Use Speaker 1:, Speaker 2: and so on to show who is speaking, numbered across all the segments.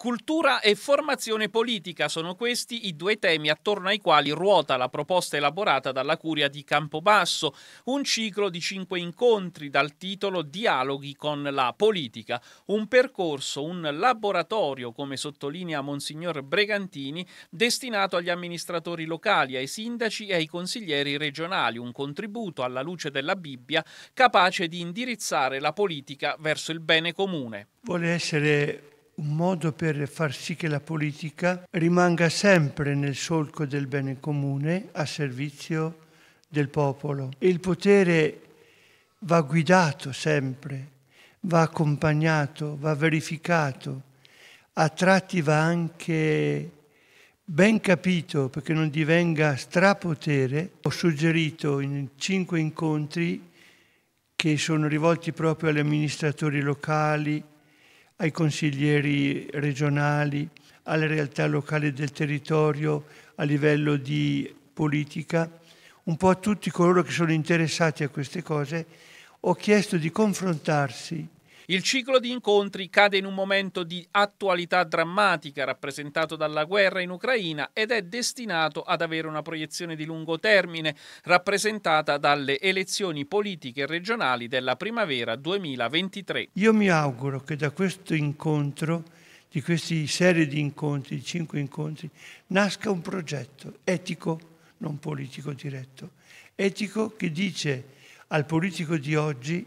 Speaker 1: Cultura e formazione politica sono questi i due temi attorno ai quali ruota la proposta elaborata dalla Curia di Campobasso, un ciclo di cinque incontri dal titolo Dialoghi con la politica, un percorso, un laboratorio, come sottolinea Monsignor Bregantini, destinato agli amministratori locali, ai sindaci e ai consiglieri regionali, un contributo alla luce della Bibbia capace di indirizzare la politica verso il bene comune.
Speaker 2: Vuole essere un modo per far sì che la politica rimanga sempre nel solco del bene comune a servizio del popolo. Il potere va guidato sempre, va accompagnato, va verificato, a tratti va anche ben capito perché non divenga strapotere. Ho suggerito in cinque incontri che sono rivolti proprio agli amministratori locali, ai consiglieri regionali, alle realtà locali del territorio a livello di politica, un po' a tutti coloro che sono interessati a queste cose, ho chiesto di confrontarsi
Speaker 1: il ciclo di incontri cade in un momento di attualità drammatica rappresentato dalla guerra in Ucraina ed è destinato ad avere una proiezione di lungo termine rappresentata dalle elezioni politiche regionali della primavera 2023.
Speaker 2: Io mi auguro che da questo incontro, di questa serie di incontri, di cinque incontri, nasca un progetto etico, non politico diretto, etico che dice al politico di oggi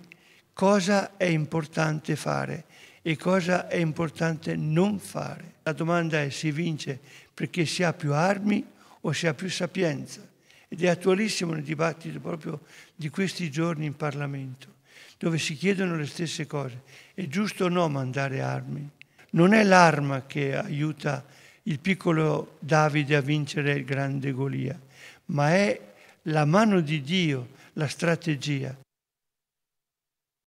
Speaker 2: cosa è importante fare e cosa è importante non fare. La domanda è si vince perché si ha più armi o si ha più sapienza ed è attualissimo nel dibattito proprio di questi giorni in Parlamento dove si chiedono le stesse cose. È giusto o no mandare armi? Non è l'arma che aiuta il piccolo Davide a vincere il grande Golia, ma è la mano di Dio, la strategia.